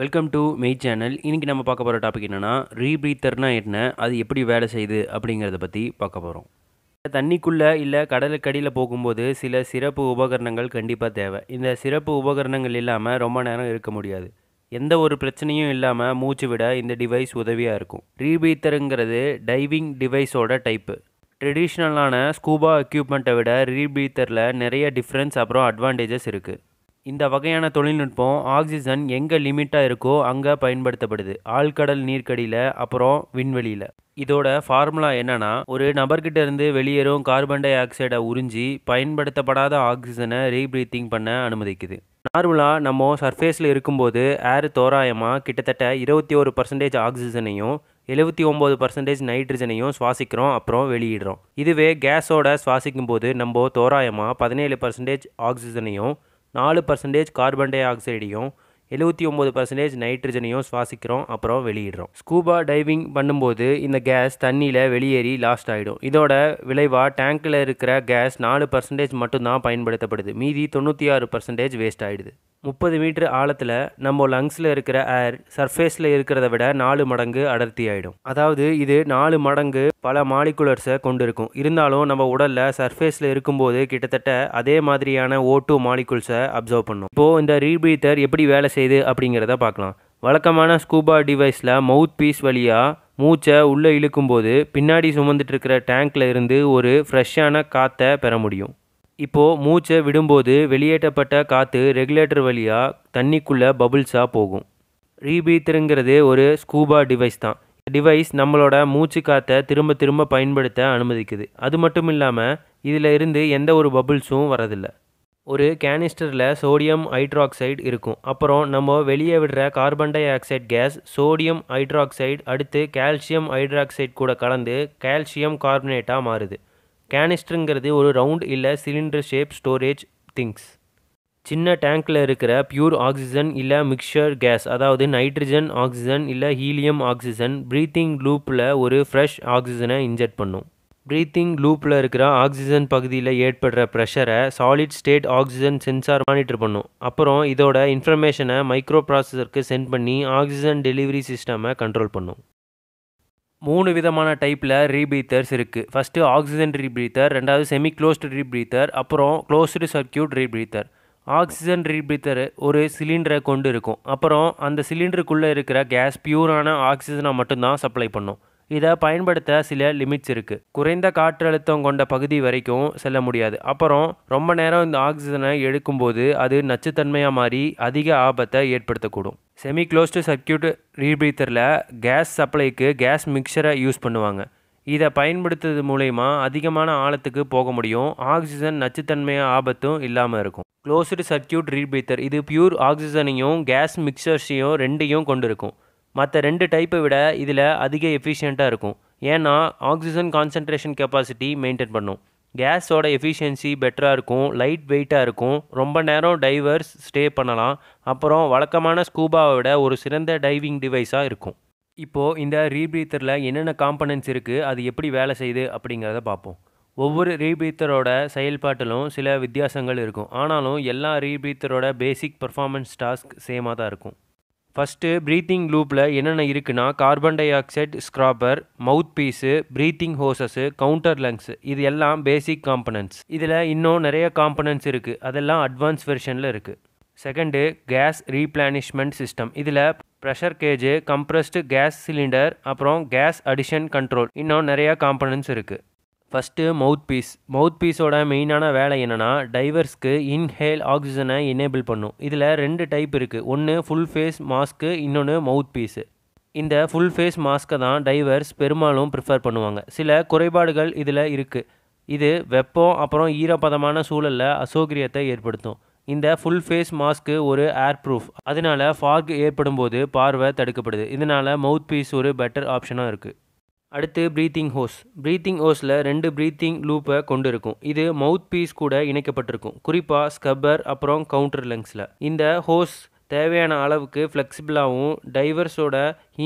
welcome to மெய் channel இன்றைக்கி நம்ம பார்க்க போகிற டாபிக் என்னென்னா ரீப்ரீத்தர்னா என்ன அது எப்படி வேலை செய்யுது அப்படிங்கிறத பற்றி பார்க்க போகிறோம் தண்ணிக்குள்ளே இல்லை கடலுக்கடியில் போகும்போது சில சிறப்பு உபகரணங்கள் கண்டிப்பாக தேவை இந்த சிறப்பு உபகரணங்கள் இல்லாமல் ரொம்ப நேரம் இருக்க முடியாது எந்த ஒரு பிரச்சனையும் இல்லாமல் மூச்சு விட இந்த டிவைஸ் உதவியாக இருக்கும் ரீபீத்தருங்கிறது டைவிங் டிவைஸோட டைப்பு ட்ரெடிஷ்னலான ஸ்கூபா எக்யூப்மெண்ட்டை விட ரீபீத்தரில் நிறைய டிஃப்ரென்ஸ் அப்புறம் அட்வான்டேஜஸ் இருக்குது இந்த வகையான தொழில்நுட்பம் ஆக்சிஜன் எங்கே லிமிட்டாக இருக்கோ அங்கே பயன்படுத்தப்படுது ஆழ்கடல் நீர்க்கடியில் அப்புறம் விண்வெளியில் இதோட ஃபார்முலா என்னன்னா ஒரு நபர்கிட்ட இருந்து வெளியேறும் கார்பன் டை ஆக்சைடை உறிஞ்சி பயன்படுத்தப்படாத ஆக்சிஜனை ரீப்ரீத்திங் பண்ண அனுமதிக்குது நார்மலாக நம்ம சர்ஃபேஸில் இருக்கும்போது ஏர் தோராயமாக கிட்டத்தட்ட இருபத்தி ஒரு பர்சன்டேஜ் ஆக்சிஜனையும் எழுபத்தி ஒம்பது பர்சன்டேஜ் நைட்ரஜனையும் சுவாசிக்கிறோம் அப்புறம் வெளியிடுறோம் இதுவே கேஸோட சுவாசிக்கும் போது நம்ம தோராயமாக பதினேழு பர்சன்டேஜ் ஆக்சிஜனையும் நாலு பர்சன்டேஜ் கார்பன் டை ஆக்சைடையும் எழுபத்தி ஒம்பது பர்சன்டேஜ் நைட்ரஜனையும் சுவாசிக்கிறோம் அப்புறம் வெளியிடுறோம் ஸ்கூபா டைவிங் பண்ணும்போது இந்த கேஸ் தண்ணியில் வெளியேறி லாஸ்ட் ஆகிடும் இதோட விளைவாக டேங்க்கில் இருக்கிற கேஸ் நாலு பர்சன்டேஜ் மட்டும்தான் பயன்படுத்தப்படுது மீதி தொண்ணூற்றி ஆறு பர்சன்டேஜ் வேஸ்ட் ஆகிடுது முப்பது மீட்டர் ஆழத்தில் நம்ம லங்ஸில் இருக்கிற ஏர் சர்ஃபேஸில் இருக்கிறத விட நாலு மடங்கு அடர்த்தி ஆகிடும் அதாவது இது நாலு மடங்கு பல மாலிகுலர்ஸை கொண்டு இருக்கும் இருந்தாலும் நம்ம உடலில் சர்ஃபேஸில் இருக்கும்போது கிட்டத்தட்ட அதே மாதிரியான ஓ டூ மாலிகுல்ஸை அப்சர்வ் பண்ணும் இப்போது இந்த ரீபீத்தர் எப்படி வேலை செய்து அப்படிங்கிறத பார்க்கலாம் வழக்கமான ஸ்கூபா டிவைஸில் மவுத் பீஸ் வழியாக மூச்சை உள்ளே இழுக்கும்போது பின்னாடி சுமந்துட்டுருக்கிற டேங்க்கில் இருந்து ஒரு ஃப்ரெஷ்ஷான காற்றை பெற முடியும் இப்போது மூச்சை விடும்போது வெளியேற்றப்பட்ட காற்று ரெகுலேட்டர் வழியாக தண்ணிக்குள்ளே பபுள்ஸாக போகும் ரீபீத்தருங்கிறது ஒரு ஸ்கூபா டிவைஸ் தான் டிவைஸ் நம்மளோட மூச்சு காற்றை திரும்ப திரும்ப பயன்படுத்த அனுமதிக்குது அது மட்டும் இல்லாமல் இதில் இருந்து எந்த ஒரு பபுள்ஸும் வரதில்லை ஒரு கேனிஸ்டரில் சோடியம் ஹைட்ராக்சைடு இருக்கும் அப்புறம் நம்ம வெளியே விடுற carbon dioxide gas sodium hydroxide அடுத்து கால்சியம் ஹைட்ராக்சைடு கூட கலந்து கால்சியம் கார்பனேட்டாக மாறுது கேனிஸ்டருங்கிறது ஒரு ரவுண்ட் இல்லை சிலிண்டர் ஷேப் ஸ்டோரேஜ் திங்ஸ் சின்ன டேங்க்கில் இருக்கிற பியூர் ஆக்சிஜன் இல்லை மிக்சர் கேஸ் அதாவது நைட்ரஜன் ஆக்சிஜன் இல்லை ஹீலியம் ஆக்சிஜன் ப்ரீத்திங் லூப்பில் ஒரு ஃப்ரெஷ் ஆக்சிஜனை இன்ஜெக்ட் பண்ணும் ப்ரீத்திங் லூப்பில் இருக்கிற ஆக்சிஜன் பகுதியில் ஏற்படுற ப்ரெஷரை solid state oxygen sensor monitor பண்ணும் அப்புறம் இதோட இன்ஃபர்மேஷனை மைக்ரோ ப்ராசஸருக்கு சென்ட் பண்ணி ஆக்சிஜன் டெலிவரி சிஸ்டமை கண்ட்ரோல் பண்ணும் மூணு விதமான டைப்பில் ரீபிரீத்தர்ஸ் இருக்குது ஃபஸ்ட்டு ஆக்சிஜன் ரீபிரீத்தர் ரெண்டாவது செமி க்ளோஸ்டு ரீபிரீத்தர் அப்புறம் closed circuit rebreather oxygen rebreather ஒரு சிலிண்டரை கொண்டு இருக்கும் அப்புறம் அந்த சிலிண்டருக்குள்ளே இருக்கிற கேஸ் பியூரான ஆக்சிஜனை மட்டும்தான் சப்ளை பண்ணும் இதை பயன்படுத்த சில லிமிட்ஸ் இருக்குது குறைந்த காற்றழுத்தம் கொண்ட பகுதி வரைக்கும் செல்ல முடியாது அப்புறம் ரொம்ப நேரம் இந்த ஆக்சிஜனை எடுக்கும்போது அது நச்சுத்தன்மையாக மாறி அதிக ஆபத்தை ஏற்படுத்தக்கூடும் செமி க்ளோஸ்டு சர்க்கியூட் ரீபீத்தரில் கேஸ் சப்ளைக்கு கேஸ் மிக்சரை யூஸ் பண்ணுவாங்க இதை பயன்படுத்துறது மூலயமா அதிகமான ஆழத்துக்கு போக முடியும் ஆக்சிஜன் நச்சுத்தன்மையாக ஆபத்தும் இல்லாமல் இருக்கும் க்ளோஸ்டு சர்க்கியூட் ரீபீத்தர் இது பியூர் ஆக்சிஜனையும் கேஸ் மிக்சர்ஸையும் ரெண்டையும் கொண்டு இருக்கும் மற்ற ரெண்டு டைப்பை விட இதில் அதிக எஃபிஷியண்ட்டாக இருக்கும் ஏன்னா ஆக்சிஜன் கான்சன்ட்ரேஷன் கெப்பாசிட்டி மெயின்டைன் பண்ணும் கேஸோட எஃபிஷியன்சி பெட்டராக இருக்கும் லைட் வெயிட்டாக இருக்கும் ரொம்ப நேரம் டைவர்ஸ் ஸ்டே பண்ணலாம் அப்புறம் வழக்கமான ஸ்கூபாவை விட ஒரு சிறந்த டைவிங் டிவைஸாக இருக்கும் இப்போது இந்த ரீப்ரீத்தரில் என்னென்ன காம்பனன்ட்ஸ் இருக்குது அது எப்படி வேலை செய்யுது அப்படிங்கிறத பார்ப்போம் ஒவ்வொரு ரீபீத்தரோட செயல்பாட்டிலும் சில வித்தியாசங்கள் இருக்கும் ஆனாலும் எல்லா ரீபீத்தரோட பேசிக் பர்ஃபார்மன்ஸ் டாஸ்க் சேமாக தான் இருக்கும் ஃபஸ்ட்டு ப்ரீத்திங் லூப்பில் என்னென்ன இருக்குன்னா carbon dioxide scrubber mouthpiece breathing hoses counter lungs இது எல்லாம் பேசிக் காம்பனன்ட்ஸ் இதில் இன்னும் நிறைய காம்பனன்ட்ஸ் இருக்குது அதெல்லாம் அட்வான்ஸ் வெர்ஷனில் இருக்குது செகண்டு கேஸ் ரீப்ளானிஷ்மெண்ட் சிஸ்டம் இதில் pressure gauge compressed gas cylinder அப்புறம் கேஸ் அடிஷன் கண்ட்ரோல் இன்னும் நிறையா காம்பனன்ட்ஸ் இருக்குது ஃபஸ்ட்டு மவுத் பீஸ் மவுத் பீஸோட மெயினான வேலை என்னென்னா டைவர்ஸ்க்கு இன்ஹேல் ஆக்சிஜனை எனேபிள் பண்ணும் இதில் ரெண்டு டைப் இருக்குது ஒன்று ஃபுல் ஃபேஸ் மாஸ்க்கு இன்னொன்று மவுத் பீஸு இந்த ஃபுல் ஃபேஸ் மாஸ்க்கை தான் டைவர்ஸ் பெரும்பாலும் ப்ரிஃபர் பண்ணுவாங்க சில குறைபாடுகள் இதில் இருக்குது இது வெப்பம் அப்புறம் ஈரப்பதமான சூழலில் அசௌகரியத்தை ஏற்படுத்தும் இந்த ஃபுல் ஃபேஸ் மாஸ்க்கு ஒரு ஏர் ப்ரூஃப் அதனால் ஃபாக் ஏற்படும் போது பார்வை தடுக்கப்படுது இதனால் மவுத் பீஸ் ஒரு பெட்டர் ஆப்ஷனாக இருக்குது அடுத்து ப்ரீத்திங் ஹோஸ் ப்ரீத்திங் ஹோஸில் ரெண்டு ப்ரீத்திங் லூப்பை கொண்டு இருக்கும் இது மவுத் பீஸ் கூட இணைக்கப்பட்டிருக்கும் குறிப்பாக ஸ்கப்பர் அப்புறம் கவுண்டர் லங்ஸில் இந்த ஹோஸ் தேவையான அளவுக்கு ஃப்ளெக்சிபிளாகவும் டைவர்ஸோட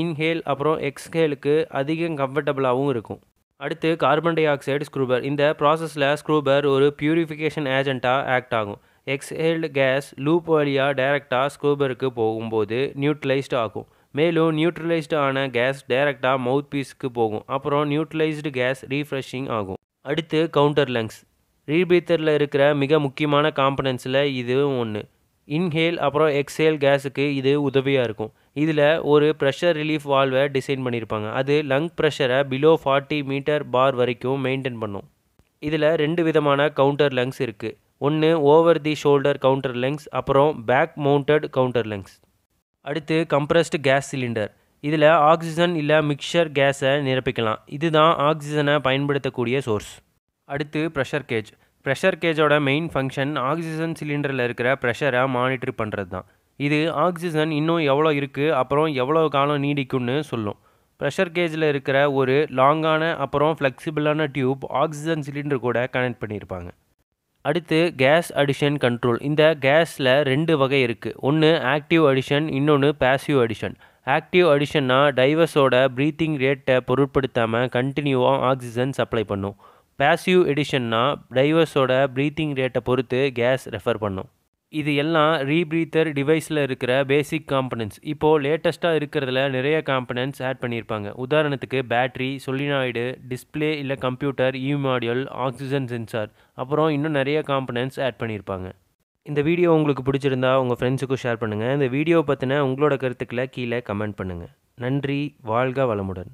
இன்ஹேல் அப்புறம் எக்ஸ்ஹேலுக்கு அதிகம் கம்ஃபர்டபுளாகவும் இருக்கும் அடுத்து கார்பன் டை ஆக்சைடு ஸ்க்ரூபர் இந்த ப்ராசஸில் ஸ்க்ரூபர் ஒரு பியூரிஃபிகேஷன் ஏஜெண்ட்டாக ஆக்ட் ஆகும் எக்ஸ்ஹேல்டு கேஸ் லூப் வழியாக டைரெக்டாக ஸ்க்ரூபருக்கு போகும்போது நியூட்ரலைஸ்ட் ஆகும் மேலும் நியூட்ரலைஸ்டு ஆன கேஸ் டைரெக்டாக மவுத் பீஸுக்கு போகும் அப்புறம் நியூட்ரலைஸ்டு கேஸ் ரீஃப்ரெஷிங் ஆகும் அடுத்து கவுண்டர் லங்ஸ் ரீபீத்தரில் இருக்கிற மிக முக்கியமான காம்பனன்ஸில் இது ஒன்று இன்ஹேல் அப்புறம் எக்ஸேல் கேஸுக்கு இது உதவியாக இருக்கும் இதில் ஒரு ப்ரெஷர் ரிலீஃப் வால்வை டிசைன் பண்ணியிருப்பாங்க அது லங் ப்ரெஷரை பிலோ ஃபார்ட்டி மீட்டர் பார் வரைக்கும் மெயின்டைன் பண்ணும் இதில் ரெண்டு விதமான கவுண்டர் லங்ஸ் இருக்குது ஒன்று over the shoulder counter lungs அப்புறம் பேக் மவுண்டட் கவுண்டர் லெங்ஸ் அடுத்து கம்ப்ரஸ்டு கேஸ் சிலிண்டர் இதில் ஆக்சிஜன் இல்லை மிக்சர் கேஸை நிரப்பிக்கலாம் இதுதான் ஆக்சிஜனை பயன்படுத்தக்கூடிய சோர்ஸ் அடுத்து ப்ரெஷர் கேஜ் ப்ரெஷர் கேஜோட மெயின் ஃபங்க்ஷன் ஆக்சிஜன் சிலிண்டரில் இருக்கிற ப்ரெஷரை மானிட்டர் பண்ணுறது தான் இது ஆக்சிஜன் இன்னும் எவ்வளோ இருக்குது அப்புறம் எவ்வளோ காலம் நீடிக்கும்னு சொல்லும் ப்ரெஷர் கேஜில் இருக்கிற ஒரு லாங்கான அப்புறம் ஃப்ளெக்சிபிளான டியூப் ஆக்சிஜன் சிலிண்டர் கூட கனெக்ட் பண்ணியிருப்பாங்க அடுத்து கேஸ் அடிஷன் கண்ட்ரோல் இந்த கேஸில் ரெண்டு வகை இருக்குது ஒன்று ஆக்டிவ் அடிஷன் இன்னொன்று பேசிவ் அடிஷன் ஆக்டிவ் அடிஷன்னா டைவர்ஸோட ப்ரீத்திங் ரேட்டை பொருட்படுத்தாமல் கண்டினியூவாக ஆக்சிஜன் சப்ளை பண்ணும் பேசிவ் எடிஷன்னா டைவர்ஸோட ப்ரீத்திங் ரேட்டை பொறுத்து கேஸ் ரெஃபர் பண்ணும் இது எல்லாம் ரீப்ரீத்தர் டிவைஸில் இருக்கிற பேசிக் காம்பனன்ஸ் இப்போது லேட்டஸ்ட்டாக இருக்கிறதுல நிறைய காம்பனன்ஸ் ஆட் பண்ணியிருப்பாங்க உதாரணத்துக்கு பேட்ரி சொலினாய்டு டிஸ்பிளே இல்லை computer e module oxygen sensor அப்புறம் இன்னும் நிறைய காம்பனன்ஸ் ஆட் பண்ணியிருப்பாங்க இந்த வீடியோ உங்களுக்கு பிடிச்சிருந்தா உங்கள் ஃப்ரெண்ட்ஸுக்கும் ஷேர் பண்ணுங்கள் இந்த வீடியோ பற்றின உங்களோட கருத்துக்களை கீழே கமெண்ட் பண்ணுங்கள் நன்றி வாழ்க வளமுடன்